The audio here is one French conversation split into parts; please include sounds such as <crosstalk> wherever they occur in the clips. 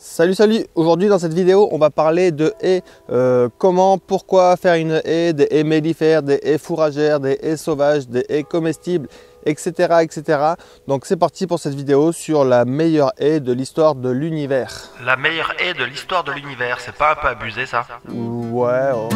Salut salut Aujourd'hui dans cette vidéo on va parler de haies, euh, comment, pourquoi faire une haie, des haies mellifères, des haies fourragères, des haies sauvages, des haies comestibles, etc. etc. Donc c'est parti pour cette vidéo sur la meilleure haie de l'histoire de l'univers. La meilleure haie de l'histoire de l'univers, c'est pas un peu abusé ça Ouais. Oh.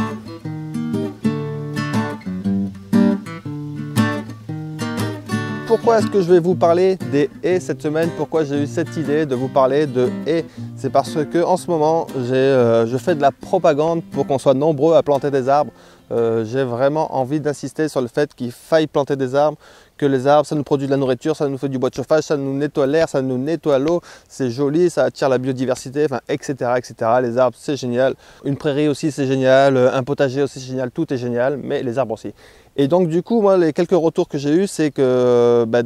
pourquoi est-ce que je vais vous parler des haies cette semaine Pourquoi j'ai eu cette idée de vous parler de haies C'est parce que en ce moment, euh, je fais de la propagande pour qu'on soit nombreux à planter des arbres. Euh, j'ai vraiment envie d'insister sur le fait qu'il faille planter des arbres, que les arbres, ça nous produit de la nourriture, ça nous fait du bois de chauffage, ça nous nettoie l'air, ça nous nettoie l'eau, c'est joli, ça attire la biodiversité, enfin, etc., etc. Les arbres, c'est génial. Une prairie aussi, c'est génial. Euh, un potager aussi, c'est génial. Tout est génial, mais les arbres aussi. Et donc, du coup, moi, les quelques retours que j'ai eu, c'est que... Bah,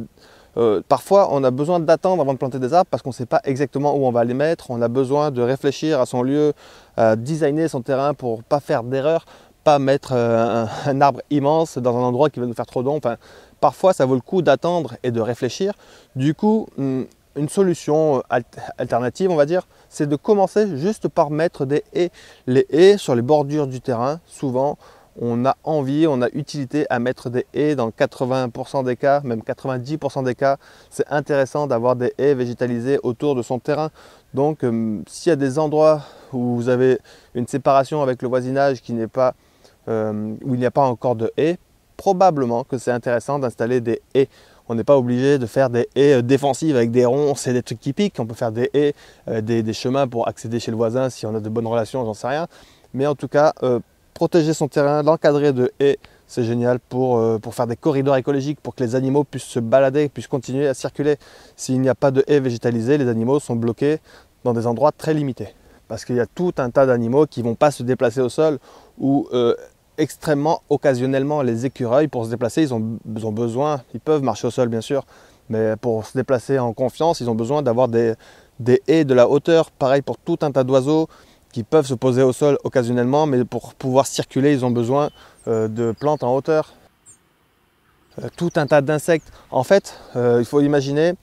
euh, parfois, on a besoin d'attendre avant de planter des arbres parce qu'on ne sait pas exactement où on va les mettre. On a besoin de réfléchir à son lieu, à designer son terrain pour ne pas faire d'erreur, pas mettre euh, un, arbre immense dans un endroit qui va nous faire trop d'ombre parfois ça vaut le coup d'attendre et de réfléchir. Du coup, hmm, une solution euh, alternative, on va dire, c'est de commencer juste par mettre des haies. Les haies sur les bordures du terrain, souvent, on a envie, on a utilité à mettre des haies dans 80% des cas, même 90% des cas. C'est intéressant d'avoir des haies végétalisées autour de son terrain. Donc, hmm, s'il y a des endroits où vous avez une séparation avec le voisinage qui n'est pas, euh, où il n'y a pas encore de haies, probablement que c'est intéressant d'installer des haies. On n'est pas obligé de faire des haies euh, défensives avec des ronces et des trucs qui piquent. On peut faire des haies, euh, des, chemins pour accéder chez le voisin si on a de bonnes relations, j'en sais rien. Mais en tout cas, euh, protéger son terrain, l'encadrer de haies, c'est génial pour, pour, faire des corridors écologiques, pour que les animaux puissent se balader, puissent continuer à circuler. S'il n'y a pas de haies végétalisées, les animaux sont bloqués dans des endroits très limités. Parce qu'il y a tout un tas d'animaux qui ne vont pas se déplacer au sol ou extrêmement occasionnellement les écureuils pour se déplacer. Ils ont, besoin, ils peuvent marcher au sol bien sûr, mais pour se déplacer en confiance, ils ont besoin d'avoir des, haies de la hauteur. Pareil pour tout un tas d'oiseaux qui peuvent se poser au sol occasionnellement, mais pour pouvoir circuler, ils ont besoin euh, de plantes en hauteur. Euh, tout un tas d'insectes. En fait, euh, il faut imaginer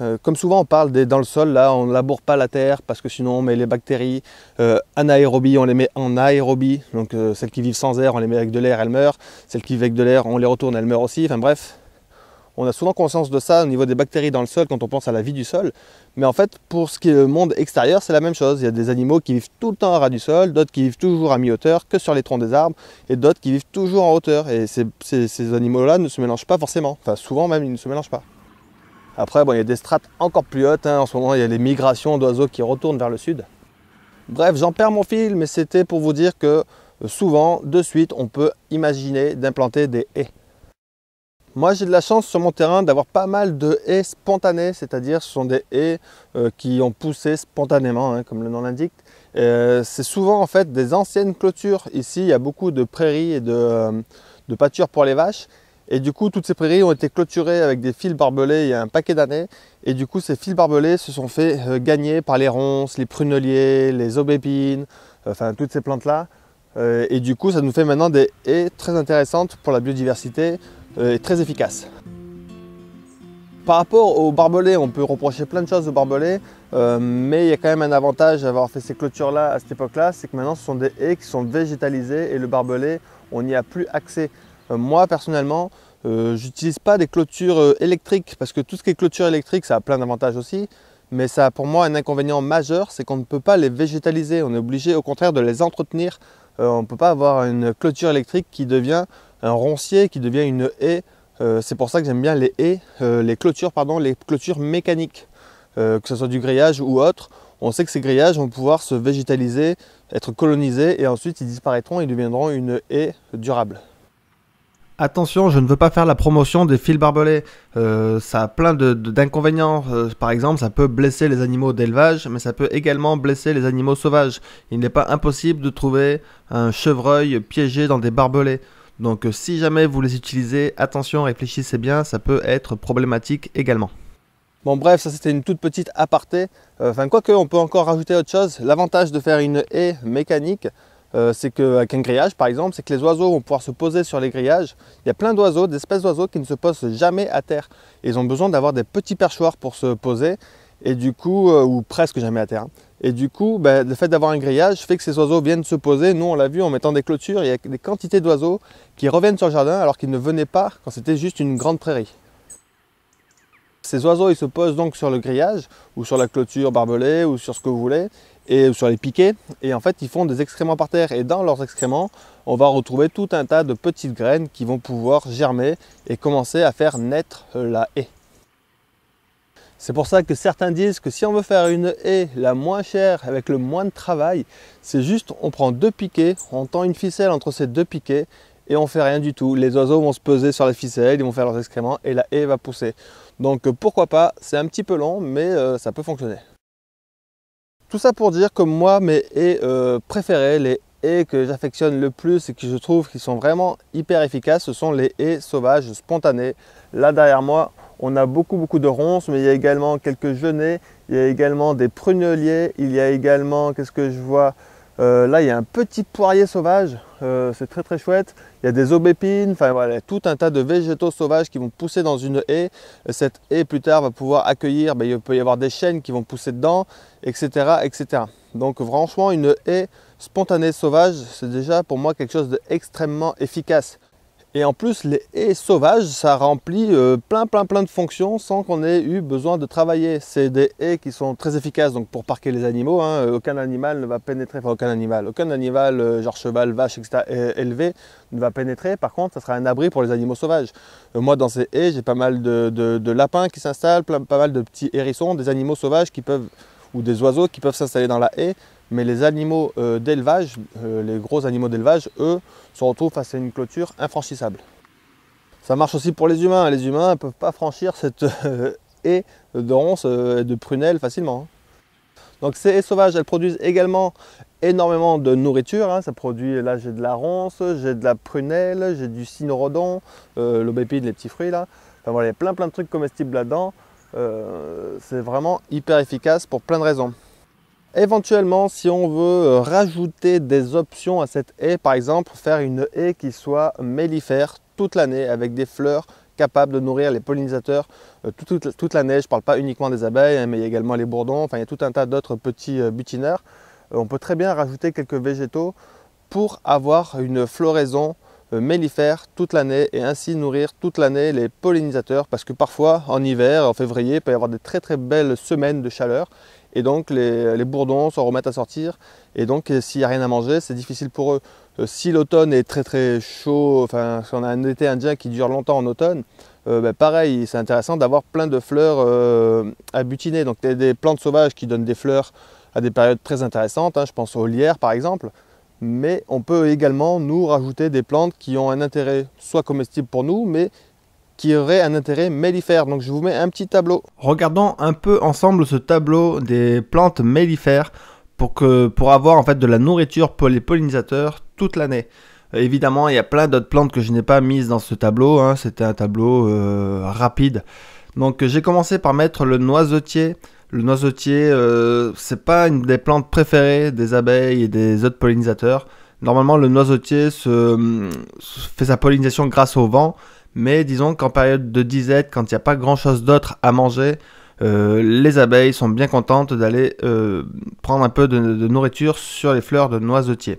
euh, comme souvent on parle des dans le sol, là on ne laboure pas la terre parce que sinon on met les bactéries euh, anaérobie on les met en aérobie, donc euh, celles qui vivent sans air, on les met avec de l'air, elles meurent, celles qui vivent avec de l'air, on les retourne, elles meurent aussi, enfin bref. On a souvent conscience de ça au niveau des bactéries dans le sol quand on pense à la vie du sol, mais en fait pour ce qui est le monde extérieur c'est la même chose, il y a des animaux qui vivent tout le temps à ras du sol, d'autres qui vivent toujours à mi-hauteur que sur les troncs des arbres, et d'autres qui vivent toujours en hauteur, et ces animaux-là ne se mélangent pas forcément, enfin souvent même ils ne se mélangent pas. Après, il y a des strates encore plus hautes. Hein. En ce moment, il y a les migrations d'oiseaux qui retournent vers le sud. Bref, j'en perds mon fil, mais c'était pour vous dire que euh, souvent, de suite, on peut imaginer d'implanter des haies. Moi, j'ai de la chance sur mon terrain d'avoir pas mal de haies spontanées, c'est-à-dire ce sont des haies euh, qui ont poussé spontanément, hein, comme le nom l'indique. Euh, c'est souvent en fait des anciennes clôtures. Ici, il y a beaucoup de prairies et de, de pâtures pour les vaches. Et du coup, toutes ces prairies ont été clôturées avec des fils barbelés il y a un paquet d'années. Et du coup, ces fils barbelés se sont fait euh, gagner par les ronces, les pruneliers, les aubépines, enfin toutes ces plantes-là. Euh, et du coup, ça nous fait maintenant des haies très intéressantes pour la biodiversité euh, et très efficaces. Par rapport aux barbelés, on peut reprocher plein de choses aux barbelés, mais il y a quand même un avantage d'avoir fait ces clôtures-là à cette époque-là, c'est que maintenant ce sont des haies qui sont végétalisées et le barbelé, on n'y a plus accès. Euh, moi personnellement, je euh, j'utilise pas des clôtures euh, électriques parce que tout ce qui est clôture électrique, ça a plein d'avantages aussi. Mais ça a pour moi un inconvénient majeur, c'est qu'on ne peut pas les végétaliser. On est obligé au contraire de les entretenir. on ne peut pas avoir une clôture électrique qui devient un roncier, qui devient une haie. c'est pour ça que j'aime bien les haies, les clôtures, pardon, les clôtures mécaniques, que ce soit du grillage ou autre. On sait que ces grillages vont pouvoir se végétaliser, être colonisés et ensuite ils disparaîtront et deviendront une haie durable. Attention, je ne veux pas faire la promotion des fils barbelés. Euh, ça a plein d'inconvénients. Euh, par exemple, ça peut blesser les animaux d'élevage, mais ça peut également blesser les animaux sauvages. Il n'est pas impossible de trouver un chevreuil piégé dans des barbelés. Donc euh, si jamais vous les utilisez, attention, réfléchissez bien, ça peut être problématique également. Bon bref, ça c'était une toute petite aparté. Enfin, quoi quoique, on peut encore rajouter autre chose. L'avantage de faire une haie mécanique, euh, c'est qu'avec un grillage par exemple, c'est que les oiseaux vont pouvoir se poser sur les grillages. Il y a plein d'oiseaux, d'espèces d'oiseaux qui ne se posent jamais à terre. ils ont besoin d'avoir des petits perchoirs pour se poser, et du coup, euh, ou presque jamais à terre. Hein. Et du coup, ben, le fait d'avoir un grillage fait que ces oiseaux viennent se poser. Nous, on l'a vu en mettant des clôtures, il y a des quantités d'oiseaux qui reviennent sur le jardin alors qu'ils ne venaient pas quand c'était juste une grande prairie. Ces oiseaux, ils se posent donc sur le grillage ou sur la clôture barbelée ou sur ce que vous voulez et sur les piquets et en fait ils font des excréments par terre et dans leurs excréments on va retrouver tout un tas de petites graines qui vont pouvoir germer et commencer à faire naître la haie. C'est pour ça que certains disent que si on veut faire une haie la moins chère avec le moins de travail, c'est juste on prend deux piquets, on tend une ficelle entre ces deux piquets et on fait rien du tout. Les oiseaux vont se peser sur la ficelle, ils vont faire leurs excréments et la haie va pousser. Donc pourquoi pas, c'est un petit peu long mais euh, ça peut fonctionner. Tout ça pour dire que moi, mes haies euh, préférées, les haies que j'affectionne le plus et que je trouve qui sont vraiment hyper efficaces, ce sont les haies sauvages spontanées. Là derrière moi, on a beaucoup beaucoup de ronces, mais il y a également quelques genêts, il y a également des pruneliers, il y a également, qu'est-ce que je vois euh, Là, il y a un petit poirier sauvage, euh, c'est très très chouette il y a des aubépines, enfin voilà, tout un tas de végétaux sauvages qui vont pousser dans une haie. Cette haie plus tard va pouvoir accueillir, ben, il peut y avoir des chênes qui vont pousser dedans, etc. etc. Donc franchement, une haie spontanée sauvage, c'est déjà pour moi quelque chose d'extrêmement efficace. Et en plus, les haies sauvages, ça remplit euh, plein, plein, plein de fonctions sans qu'on ait eu besoin de travailler. C'est des haies qui sont très efficaces donc pour parquer les animaux. Hein. Euh, aucun animal ne va pénétrer, aucun animal, aucun animal, euh, genre cheval, vache, etc., élevé, ne va pénétrer. Par contre, ça sera un abri pour les animaux sauvages. moi, dans ces haies, j'ai pas mal de, de lapins qui s'installent, pas mal de petits hérissons, des animaux sauvages qui peuvent, ou des oiseaux qui peuvent s'installer dans la haie mais les animaux euh, d'élevage, euh, les gros animaux d'élevage, eux, se retrouvent face à une clôture infranchissable. Ça marche aussi pour les humains. Les humains ne peuvent pas franchir cette euh, haie de ronces et de prunelles facilement. Hein. Donc ces haies sauvages, elles produisent également énormément de nourriture. Hein. Ça produit, là j'ai de la ronce, j'ai de la prunelle, j'ai du cynorhodon, le les petits fruits là. voilà, il y a plein plein de trucs comestibles là-dedans. c'est vraiment hyper efficace pour plein de raisons. Éventuellement, si on veut euh, rajouter des options à cette haie, par exemple faire une haie qui soit mellifère toute l'année avec des fleurs capables de nourrir les pollinisateurs euh, toute, l'année. Je ne parle pas uniquement des abeilles, hein, mais il y a également les bourdons, enfin il y a tout un tas d'autres petits euh, butineurs. on peut très bien rajouter quelques végétaux pour avoir une floraison euh, mellifères toute l'année et ainsi nourrir toute l'année les pollinisateurs parce que parfois en hiver, en février, il peut y avoir des très très belles semaines de chaleur et donc les, bourdons se remettent à sortir et donc euh, s'il n'y a rien à manger, c'est difficile pour eux. Euh, si l'automne est très très chaud, enfin si on a un été indien qui dure longtemps en automne, ben, pareil, c'est intéressant d'avoir plein de fleurs à butiner. Donc des, plantes sauvages qui donnent des fleurs à des périodes très intéressantes, hein, je pense aux lierres par exemple mais on peut également nous rajouter des plantes qui ont un intérêt soit comestible pour nous, mais qui auraient un intérêt mellifère. Donc je vous mets un petit tableau. Regardons un peu ensemble ce tableau des plantes mellifères pour, avoir en fait de la nourriture pour les pollinisateurs toute l'année. Évidemment, il y a plein d'autres plantes que je n'ai pas mises dans ce tableau. Hein. C'était un tableau euh, rapide. Donc j'ai commencé par mettre le noisetier le noisetier, euh, c'est pas une des plantes préférées des abeilles et des autres pollinisateurs. Normalement, le noisetier se, fait sa pollinisation grâce au vent, mais disons qu'en période de disette, quand il n'y a pas grand chose d'autre à manger, euh, les abeilles sont bien contentes d'aller euh, prendre un peu de, nourriture sur les fleurs de noisetier.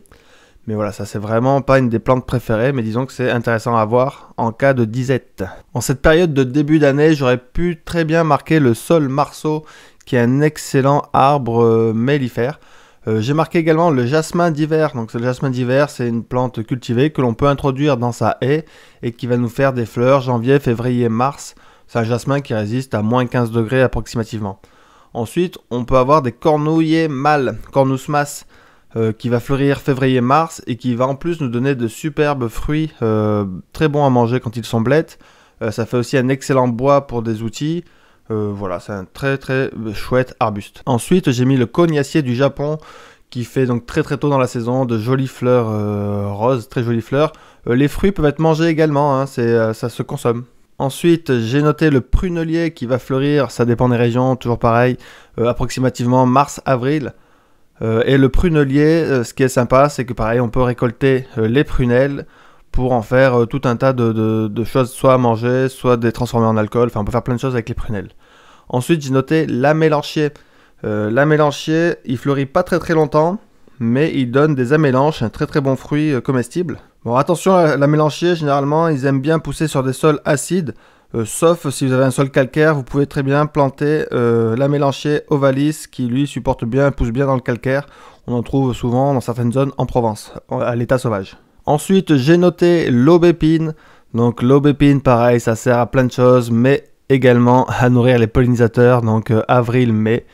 Mais voilà, ça c'est vraiment pas une des plantes préférées, mais disons que c'est intéressant à voir en cas de disette. En cette période de début d'année, j'aurais pu très bien marquer le sol marceau qui est un excellent arbre euh, mellifère. Euh, j'ai marqué également le jasmin d'hiver. Donc le jasmin d'hiver, c'est une plante cultivée que l'on peut introduire dans sa haie et qui va nous faire des fleurs janvier, février, mars. C'est un jasmin qui résiste à moins 15 degrés approximativement. Ensuite, on peut avoir des cornouillers mâles, cornusmas, euh, qui va fleurir février-mars et qui va en plus nous donner de superbes fruits très bons à manger quand ils sont blettes. ça fait aussi un excellent bois pour des outils. Euh, voilà, c'est un très très chouette arbuste. Ensuite, j'ai mis le cognacier du Japon qui fait donc très très tôt dans la saison de jolies fleurs euh, roses, très jolies fleurs. Euh, les fruits peuvent être mangés également, hein, ça se consomme. Ensuite, j'ai noté le prunelier qui va fleurir, ça dépend des régions, toujours pareil, approximativement mars-avril. et le prunelier, ce qui est sympa, c'est que pareil, on peut récolter les prunelles, pour en faire euh, tout un tas de, choses, soit à manger, soit des transformer en alcool. Enfin, on peut faire plein de choses avec les prunelles. Ensuite, j'ai noté la mélanchier. Euh, la mélanchier, il fleurit pas très très longtemps, mais il donne des amélanches, un très très bon fruit euh, comestible. Bon, attention, à la mélanchier, généralement, ils aiment bien pousser sur des sols acides. sauf si vous avez un sol calcaire, vous pouvez très bien planter la ovalis qui lui supporte bien, pousse bien dans le calcaire. On en trouve souvent dans certaines zones en Provence, à l'état sauvage. Ensuite, j'ai noté l'aubépine. Donc l'aubépine, pareil, ça sert à plein de choses, mais également <laughs> à nourrir les pollinisateurs, donc euh, avril-mai.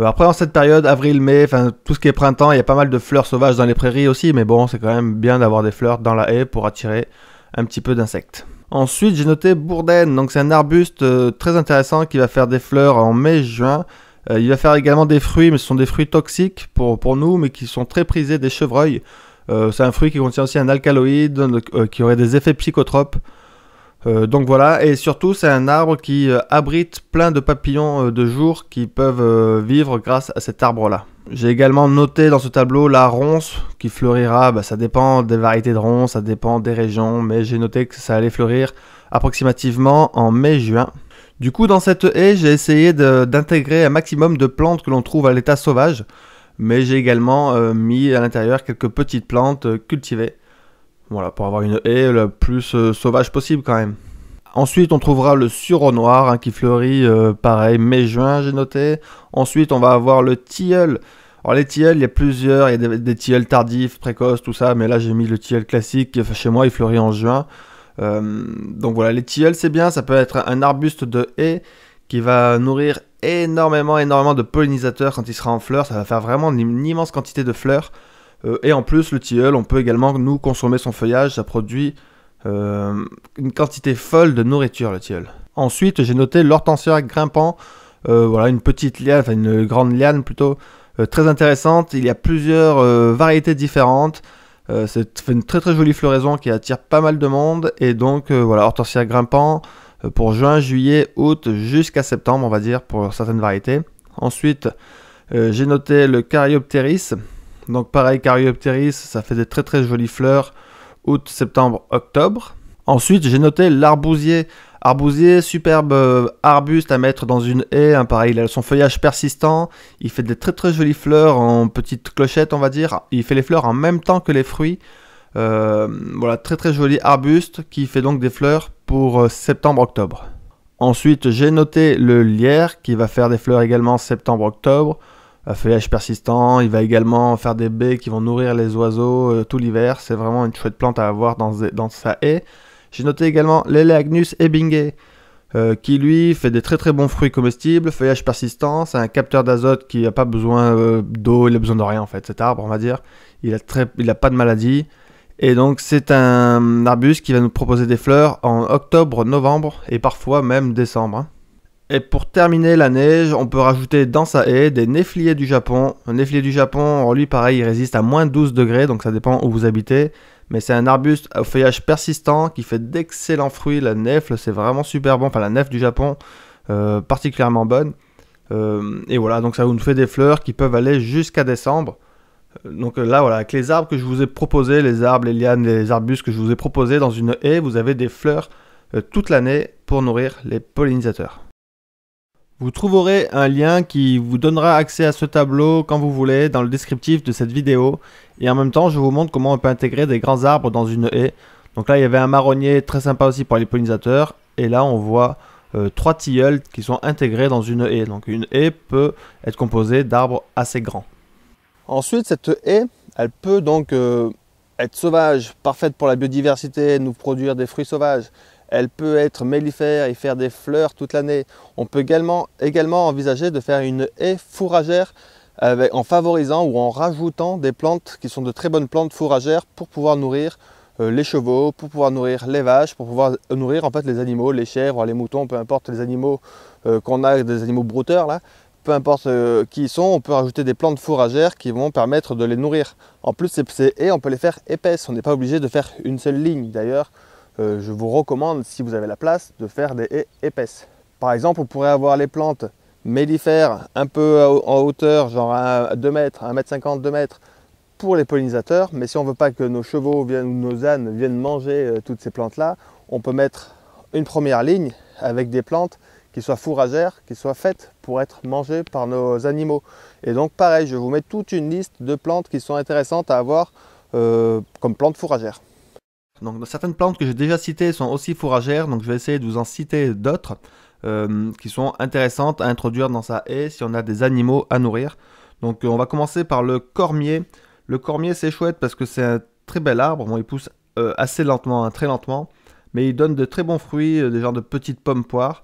Euh, après, en cette période, avril-mai, enfin tout ce qui est printemps, il y a pas mal de fleurs sauvages dans les prairies aussi, mais bon, c'est quand même bien d'avoir des fleurs dans la haie pour attirer un petit peu d'insectes. Ensuite, j'ai noté bourdaine, donc c'est un arbuste euh, très intéressant qui va faire des fleurs en mai-juin. il va faire également des fruits, mais ce sont des fruits toxiques pour, pour nous, mais qui sont très prisés des chevreuils. Euh, c'est un fruit qui contient aussi un alcaloïde euh, qui aurait des effets psychotropes. Euh, donc voilà, et surtout c'est un arbre qui abrite plein de papillons de jour qui peuvent vivre grâce à cet arbre-là. J'ai également noté dans ce tableau la ronce qui fleurira, bah, ça dépend des variétés de ronces, ça dépend des régions, mais j'ai noté que ça allait fleurir approximativement en mai-juin. Du coup dans cette haie j'ai essayé d'intégrer un maximum de plantes que l'on trouve à l'état sauvage mais j'ai également euh, mis à l'intérieur quelques petites plantes euh, cultivées. Voilà, pour avoir une haie la plus euh, sauvage possible quand même. Ensuite, on trouvera le sureau noir hein, qui fleurit, pareil, mai-juin, j'ai noté. Ensuite, on va avoir le tilleul. Alors, les tilleuls, il y a plusieurs, il y a des, tilleuls tardifs, précoces, tout ça, mais là, j'ai mis le tilleul classique, chez moi, il fleurit en juin. donc voilà, les tilleuls, c'est bien, ça peut être un arbuste de haie qui va nourrir énormément, énormément de pollinisateurs quand il sera en fleurs. Ça va faire vraiment une immense quantité de fleurs. Euh, et en plus, le tilleul, on peut également nous consommer son feuillage. Ça produit euh, une quantité folle de nourriture, le tilleul. Ensuite, j'ai noté l'hortensia grimpant. Euh, voilà, une petite liane, enfin une grande liane plutôt, très intéressante. Il y a plusieurs variétés différentes. c'est une très très jolie floraison qui attire pas mal de monde. Et donc, voilà, hortensia grimpant. Euh, pour juin, juillet, août jusqu'à septembre, on va dire, pour certaines variétés. Ensuite, euh, j'ai noté le Caryopteris. Donc pareil, Caryopteris, ça fait des très très jolies fleurs, août, septembre, octobre. Ensuite, j'ai noté l'arbousier. Arbousier, superbe euh, arbuste à mettre dans une haie. Hein, pareil, il a son feuillage persistant. Il fait des très très jolies fleurs en petites clochettes, on va dire. Il fait les fleurs en même temps que les fruits. voilà, très très joli arbuste qui fait donc des fleurs pour euh, septembre-octobre. Ensuite, j'ai noté le lierre qui va faire des fleurs également septembre-octobre. Euh, feuillage persistant, il va également faire des baies qui vont nourrir les oiseaux euh, tout l'hiver. C'est vraiment une chouette plante à avoir dans, sa haie. J'ai noté également l'Eleagnus ebingae, qui lui fait des très très bons fruits comestibles. Feuillage persistant, c'est un capteur d'azote qui n'a pas besoin d'eau, il a besoin de rien en fait, cet arbre on va dire. Il n'a pas de maladie. Et donc c'est un arbuste qui va nous proposer des fleurs en octobre, novembre et parfois même décembre. Hein. Et pour terminer la neige, on peut rajouter dans sa haie des néfliers du Japon. Un néflier du Japon, lui pareil, il résiste à moins 12 degrés, donc ça dépend où vous habitez. Mais c'est un arbuste au feuillage persistant qui fait d'excellents fruits. La nefle, c'est vraiment super bon. Enfin, la nef du Japon, euh, particulièrement bonne. Euh, et voilà, donc ça vous fait des fleurs qui peuvent aller jusqu'à décembre. Euh, donc euh, là, voilà, avec les arbres que je vous ai proposés, les arbres, les lianes, les arbustes que je vous ai proposés dans une haie, vous avez des fleurs euh, toute l'année pour nourrir les pollinisateurs. Vous trouverez un lien qui vous donnera accès à ce tableau quand vous voulez dans le descriptif de cette vidéo. Et en même temps, je vous montre comment on peut intégrer des grands arbres dans une haie. Donc là, il y avait un marronnier très sympa aussi pour les pollinisateurs. Et là, on voit trois tilleuls qui sont intégrés dans une haie. Donc une haie peut être composée d'arbres assez grands. Ensuite, cette haie, elle peut donc euh, être sauvage, parfaite pour la biodiversité, nous produire des fruits sauvages. Elle peut être mellifère et faire des fleurs toute l'année. On peut également, envisager de faire une haie fourragère en favorisant ou en rajoutant des plantes qui sont de très bonnes plantes fourragères pour pouvoir nourrir euh, les chevaux, pour pouvoir nourrir les vaches, pour pouvoir euh, nourrir en les animaux, les chèvres, les moutons, peu importe les animaux qu'on a, des animaux brouteurs là, peu importe euh, qui ils sont, on peut rajouter des plantes fourragères qui vont permettre de les nourrir. En plus, ces haies, on peut les faire épaisses, on n'est pas obligé de faire une seule ligne. D'ailleurs, euh, je vous recommande, si vous avez la place, de faire des haies épaisses. Par exemple, on pourrait avoir les plantes mellifères un peu euh, en hauteur, genre 2 mètres, 1 mètre 50, 2 mètres, pour les pollinisateurs. Mais si on ne veut pas que nos chevaux viennent, ou nos ânes viennent manger toutes ces plantes-là, on peut mettre une première ligne avec des plantes qui soit fourragère, qui soit faite pour être mangée par nos animaux. Et donc pareil, je vous mets toute une liste de plantes qui sont intéressantes à avoir euh, comme plantes fourragères. Donc certaines plantes que j'ai déjà citées sont aussi fourragères, donc je vais essayer de vous en citer d'autres euh, qui sont intéressantes à introduire dans sa haie si on a des animaux à nourrir. Donc euh, on va commencer par le cormier. Le cormier c'est chouette parce que c'est un très bel arbre, bon il pousse assez lentement, hein, très lentement, mais il donne de très bons fruits, des genres de petites pommes poires.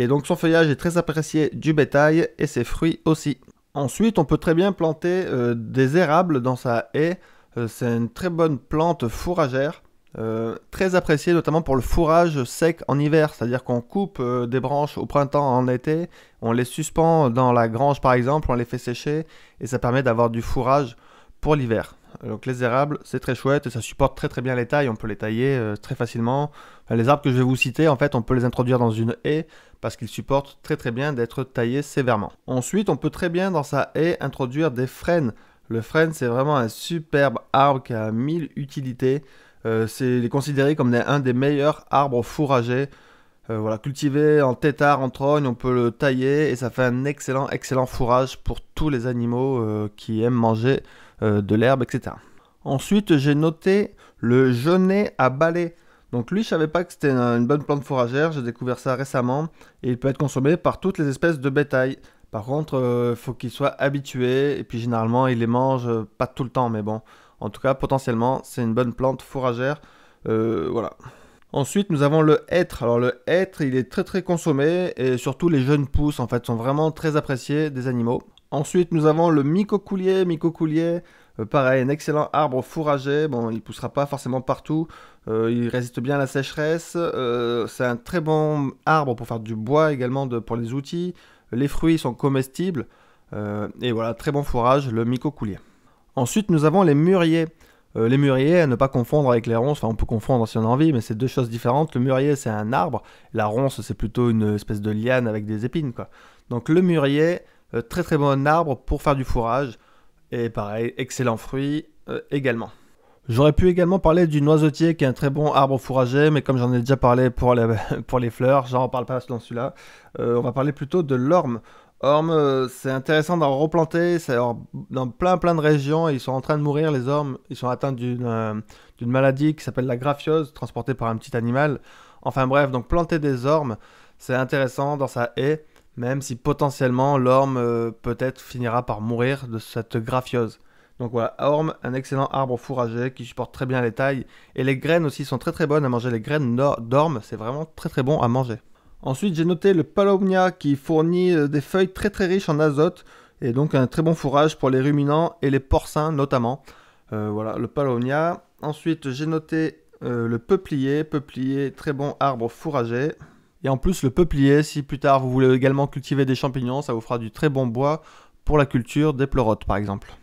Et donc son feuillage est très apprécié du bétail et ses fruits aussi. Ensuite, on peut très bien planter euh, des érables dans sa haie. Euh, c'est une très bonne plante fourragère, euh, très appréciée notamment pour le fourrage sec en hiver. C'est-à-dire qu'on coupe des branches au printemps, en été, on les suspend dans la grange par exemple, on les fait sécher et ça permet d'avoir du fourrage pour l'hiver. Donc les érables, c'est très chouette et ça supporte très très bien les tailles. On peut les tailler euh, très facilement. les arbres que je vais vous citer, en fait, on peut les introduire dans une haie parce qu'ils supportent très très bien d'être taillés sévèrement. Ensuite, on peut très bien dans sa haie introduire des frênes. Le frêne, c'est vraiment un superbe arbre qui a mille utilités. Euh, c'est est considéré comme un des meilleurs arbres fourragés. Euh, voilà, cultivé en tétard, en trogne, on peut le tailler et ça fait un excellent, excellent fourrage pour tous les animaux qui aiment manger euh, de l'herbe, etc. Ensuite, j'ai noté le genêt à balai. Donc lui, je savais pas que c'était une bonne plante fourragère, j'ai découvert ça récemment, et il peut être consommé par toutes les espèces de bétail. Par contre, il euh, faut qu'il soit habitué, et puis généralement, il les mange euh, pas tout le temps, mais bon. En tout cas, potentiellement, c'est une bonne plante fourragère. voilà. Ensuite, nous avons le hêtre. Alors le hêtre, il est très très consommé, et surtout les jeunes pousses, en fait, sont vraiment très appréciés des animaux. Ensuite, nous avons le micocoulier. Micocoulier, euh, pareil, un excellent arbre fourrager. Bon, il ne poussera pas forcément partout. Euh, il résiste bien à la sécheresse. Euh, c'est un très bon arbre pour faire du bois également pour les outils. Les fruits sont comestibles. et voilà, très bon fourrage, le micocoulier. Ensuite, nous avons les mûriers. les mûriers, à ne pas confondre avec les ronces, enfin on peut confondre si on a envie, mais c'est deux choses différentes. Le mûrier c'est un arbre, la ronce c'est plutôt une espèce de liane avec des épines quoi. Donc le mûrier, euh, très très bon arbre pour faire du fourrage. Et pareil, excellent fruit euh, également. J'aurais pu également parler du noisetier qui est un très bon arbre fourragé. mais comme j'en ai déjà parlé pour les, <laughs> pour les fleurs, j'en parle pas dans celui-là. Euh, on va parler plutôt de l'orme. Orme, c'est intéressant d'en replanter, c'est dans plein plein de régions, ils sont en train de mourir les ormes, ils sont atteints d'une maladie qui s'appelle la graphiose, transportée par un petit animal. Enfin bref, donc planter des ormes, c'est intéressant dans sa haie, même si potentiellement l'orme euh, peut-être finira par mourir de cette graphiose. Donc voilà, orme, un excellent arbre fourragé qui supporte très bien les tailles, et les graines aussi sont très très bonnes à manger, les graines d'orme, c'est vraiment très très bon à manger. Ensuite j'ai noté le palomnia qui fournit euh, des feuilles très très riches en azote, et donc un très bon fourrage pour les ruminants et les porcins notamment. Euh, voilà, le palomnia. Ensuite j'ai noté le peuplier, peuplier, très bon arbre fourragé. Et en plus, le peuplier, si plus tard vous voulez également cultiver des champignons, ça vous fera du très bon bois pour la culture des pleurotes par exemple.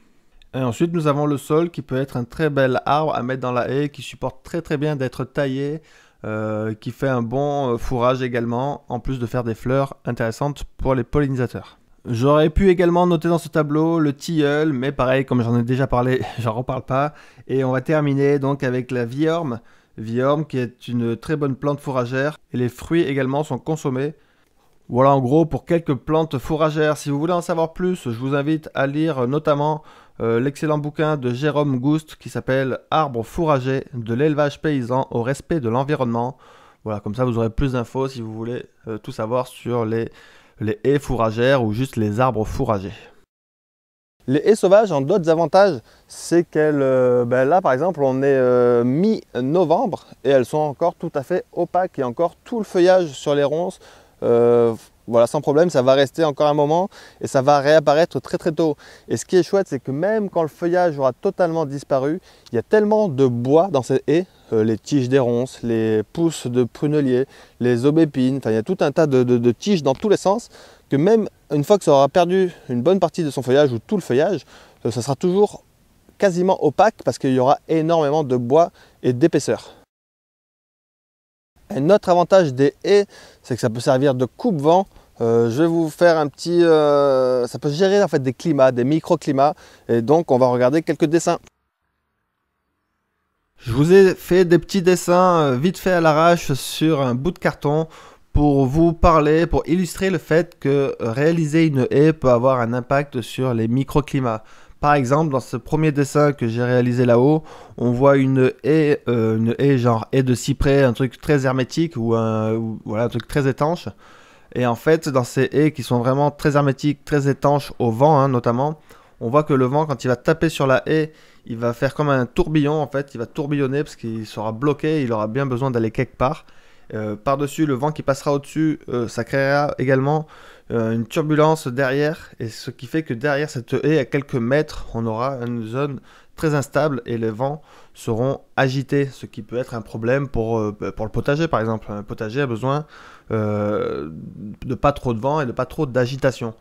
Et ensuite, nous avons le sol qui peut être un très bel arbre à mettre dans la haie, qui supporte très très bien d'être taillé, euh, qui fait un bon euh, fourrage également, en plus de faire des fleurs intéressantes pour les pollinisateurs. J'aurais pu également noter dans ce tableau le tilleul, mais pareil, comme j'en ai déjà parlé, <laughs> j'en reparle pas. Et on va terminer donc avec la viorme, Viorme, qui est une très bonne plante fourragère, et les fruits également sont consommés. Voilà en gros pour quelques plantes fourragères. Si vous voulez en savoir plus, je vous invite à lire notamment euh, l'excellent bouquin de Jérôme Gouste qui s'appelle Arbres fourragers, de l'élevage paysan au respect de l'environnement. Voilà, comme ça vous aurez plus d'infos si vous voulez euh, tout savoir sur les, les haies fourragères ou juste les arbres fourragés. Les haies sauvages ont d'autres avantages, c'est qu'elles, euh, ben là par exemple, on est euh, mi-novembre et elles sont encore tout à fait opaques et encore tout le feuillage sur les ronces, euh, voilà, sans problème, ça va rester encore un moment et ça va réapparaître très très tôt. Et ce qui est chouette, c'est que même quand le feuillage aura totalement disparu, il y a tellement de bois dans ces haies, les tiges des ronces, les pousses de prunelliers, les aubépines, enfin il y a tout un tas de tiges dans tous les sens que même une fois que ça aura perdu une bonne partie de son feuillage ou tout le feuillage, euh, ça sera toujours quasiment opaque parce qu'il y aura énormément de bois et d'épaisseur. Un autre avantage des haies, c'est que ça peut servir de coupe-vent. Euh, je vais vous faire un petit... Euh, ça peut gérer en fait des climats, des microclimats. Et donc on va regarder quelques dessins. Je vous ai fait des petits dessins vite fait à l'arrache sur un bout de carton pour vous parler, pour illustrer le fait que réaliser une haie peut avoir un impact sur les microclimats. Par exemple, dans ce premier dessin que j'ai réalisé là-haut, on voit une haie, euh, une haie genre haie de cyprès, un truc très hermétique ou un, voilà, un truc très étanche. Et en fait, dans ces haies qui sont vraiment très hermétiques, très étanches au vent hein, notamment, on voit que le vent, quand il va taper sur la haie, il va faire comme un tourbillon en fait, il va tourbillonner parce qu'il sera bloqué, il aura bien besoin d'aller quelque part. Euh, par-dessus, le vent qui passera au-dessus, euh, ça créera également euh, une turbulence derrière, et ce qui fait que derrière cette haie, à quelques mètres, on aura une zone très instable et les vents seront agités, ce qui peut être un problème pour, bah, pour le potager par exemple. Un potager a besoin de pas trop de vent et de pas trop d'agitation.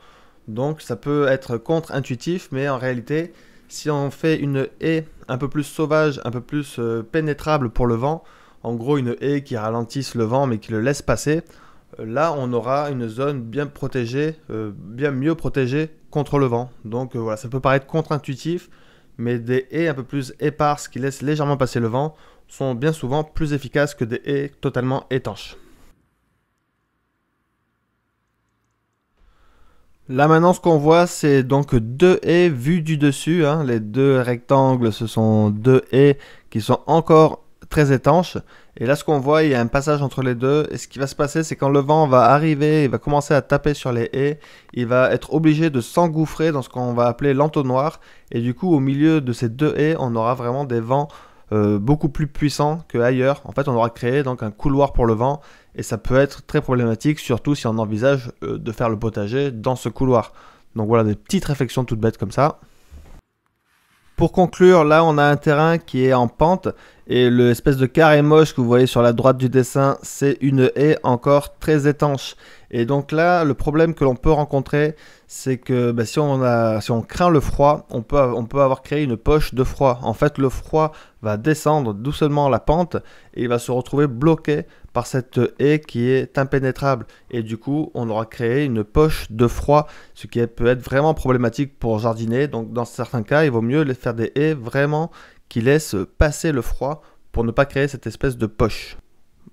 Donc ça peut être contre-intuitif, mais en réalité, si on fait une haie un peu plus sauvage, un peu plus pénétrable pour le vent, en gros une haie qui ralentisse le vent mais qui le laisse passer, euh, là on aura une zone bien protégée, euh, bien mieux protégée contre le vent. Donc euh, voilà, ça peut paraître contre-intuitif, mais des haies un peu plus éparses qui laissent légèrement passer le vent sont bien souvent plus efficaces que des haies totalement étanches. Là maintenant ce qu'on voit c'est donc deux haies vues du dessus, hein. les deux rectangles ce sont deux haies qui sont encore très étanche. Et là, ce qu'on voit, il y a un passage entre les deux. Et ce qui va se passer, c'est quand le vent va arriver, il va commencer à taper sur les haies, il va être obligé de s'engouffrer dans ce qu'on va appeler l'entonnoir. Et du coup, au milieu de ces deux haies, on aura vraiment des vents euh, beaucoup plus puissants qu'ailleurs. En fait, on aura créé donc un couloir pour le vent. Et ça peut être très problématique, surtout si on envisage euh, de faire le potager dans ce couloir. Donc voilà, des petites réflexions toutes bêtes comme ça. Pour conclure, là, on a un terrain qui est en pente. Et l'espèce de carré moche que vous voyez sur la droite du dessin, c'est une haie encore très étanche. Et donc là, le problème que l'on peut rencontrer, c'est que bah, si, on craint le froid, on peut, on peut avoir créé une poche de froid. En fait, le froid va descendre doucement la pente et il va se retrouver bloqué par cette haie qui est impénétrable. Et du coup, on aura créé une poche de froid, ce qui peut être vraiment problématique pour jardiner. Donc dans certains cas, il vaut mieux faire des haies vraiment qui laissent passer le froid pour ne pas créer cette espèce de poche.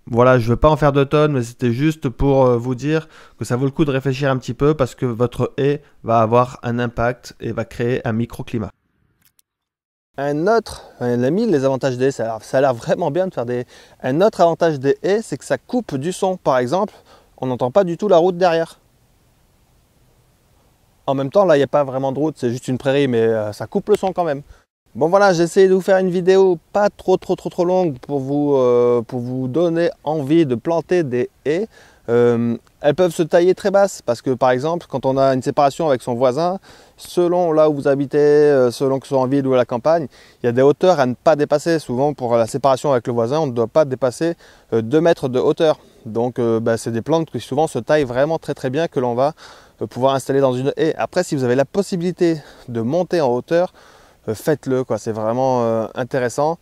Voilà, je ne veux pas en faire de tonnes, mais c'était juste pour euh, vous dire que ça vaut le coup de réfléchir un petit peu parce que votre haie va avoir un impact et va créer un microclimat. Un autre, on a les avantages des haies, ça a l'air vraiment bien de faire des Un autre avantage des haies, c'est que ça coupe du son. Par exemple, on n'entend pas du tout la route derrière. En même temps, là, il n'y a pas vraiment de route, c'est juste une prairie, mais euh, ça coupe le son quand même. Bon voilà, j'ai essayé de vous faire une vidéo pas trop trop trop trop longue pour vous, euh, pour vous donner envie de planter des haies. Euh, elles peuvent se tailler très basse parce que par exemple quand on a une séparation avec son voisin, selon là où vous habitez, euh, selon que ce soit en ville ou à la campagne, il y a des hauteurs à ne pas dépasser. Souvent pour la séparation avec le voisin, on ne doit pas dépasser 2 euh, mètres de hauteur. Donc bah, c'est des plantes qui souvent se taillent vraiment très très bien que l'on va pouvoir installer dans une haie. Après si vous avez la possibilité de monter en hauteur, faites-le, c'est vraiment intéressant.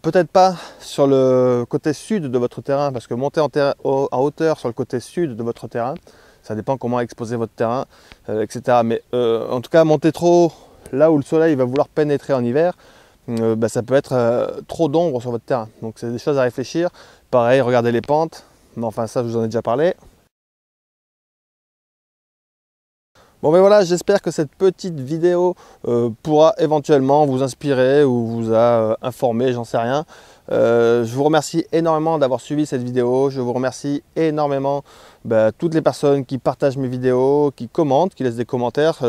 Peut-être pas sur le côté sud de votre terrain, parce que monter en, hauteur sur le côté sud de votre terrain, ça dépend comment exposer votre terrain, euh, etc. Mais euh, en tout cas, monter trop là où le soleil va vouloir pénétrer en hiver, euh, bah, ça peut être trop d'ombre sur votre terrain. Donc c'est des choses à réfléchir. Pareil, regardez les pentes, mais enfin ça je vous en ai déjà parlé. Bon ben voilà, j'espère que cette petite vidéo euh, pourra éventuellement vous inspirer ou vous a euh, informé, j'en sais rien. Euh, je vous remercie énormément d'avoir suivi cette vidéo. Je vous remercie énormément bah, toutes les personnes qui partagent mes vidéos, qui commentent, qui laissent des commentaires.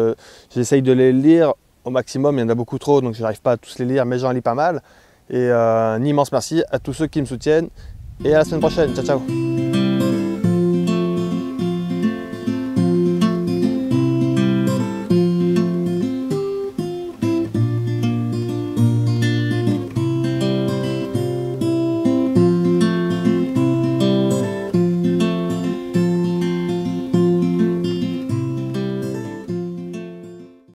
J'essaye de les lire au maximum, il y en a beaucoup trop, donc je n'arrive pas à tous les lire, mais j'en lis pas mal. Et un immense merci à tous ceux qui me soutiennent. Et à la semaine prochaine. Ciao, ciao.